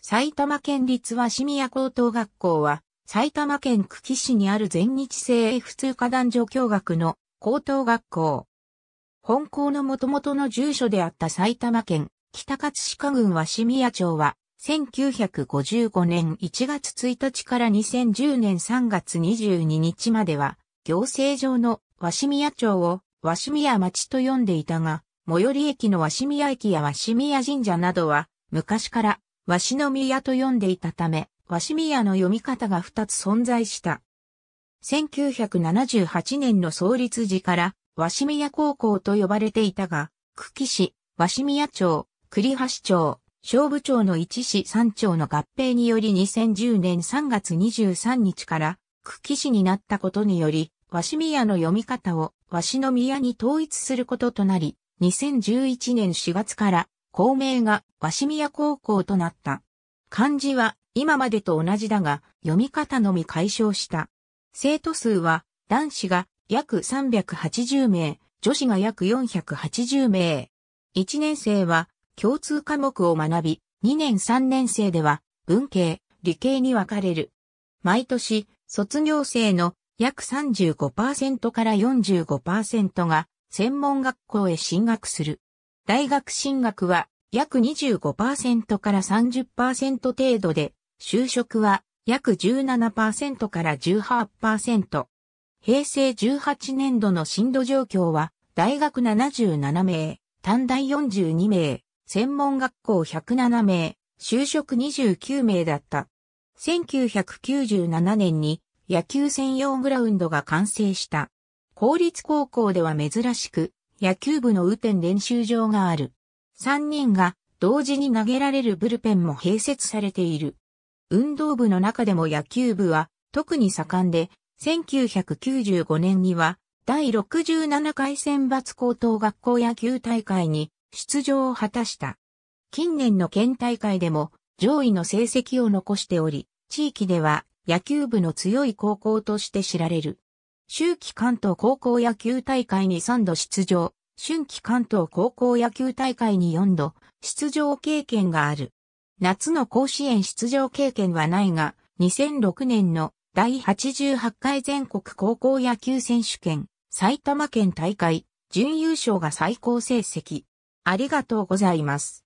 埼玉県立和鷲宮高等学校は、埼玉県久喜市にある全日制普通科男女共学の高等学校。本校の元々の住所であった埼玉県北葛飾郡和鷲宮町は、1955年1月1日から2010年3月22日までは、行政上の和鷲宮町を和鷲宮町と呼んでいたが、最寄り駅の和鷲宮駅や和鷲宮神社などは、昔から鷲宮と呼んでいたため、鷲宮の読み方が2つ存在した。1978年の創立時から、鷲宮高校と呼ばれていたが、久喜市、鷲宮町、栗橋町、勝部町の一市三町の合併により2010年3月23日から、久喜市になったことにより、鷲宮の読み方を、鷲宮に統一することとなり、2011年4月から、校名が鷲宮高校となった。漢字は今までと同じだが、読み方のみ解消した。生徒数は男子が約380名、女子が約480名。1年生は共通科目を学び、2年3年生では文系、理系に分かれる。毎年、卒業生の約35%から45%が専門学校へ進学する。大学進学は約25%から30%程度で、就職は約17%から18%。平成18年度の進度状況は、大学77名、短大42名、専門学校107名、就職29名だった。1997年に野球専用グラウンドが完成した。公立高校では珍しく、野球部の雨天練習場がある。3人が同時に投げられるブルペンも併設されている。運動部の中でも野球部は特に盛んで、1995年には第67回選抜高等学校野球大会に出場を果たした。近年の県大会でも上位の成績を残しており、地域では野球部の強い高校として知られる。秋季関東高校野球大会に3度出場、春季関東高校野球大会に4度出場経験がある。夏の甲子園出場経験はないが、2006年の第88回全国高校野球選手権、埼玉県大会、準優勝が最高成績。ありがとうございます。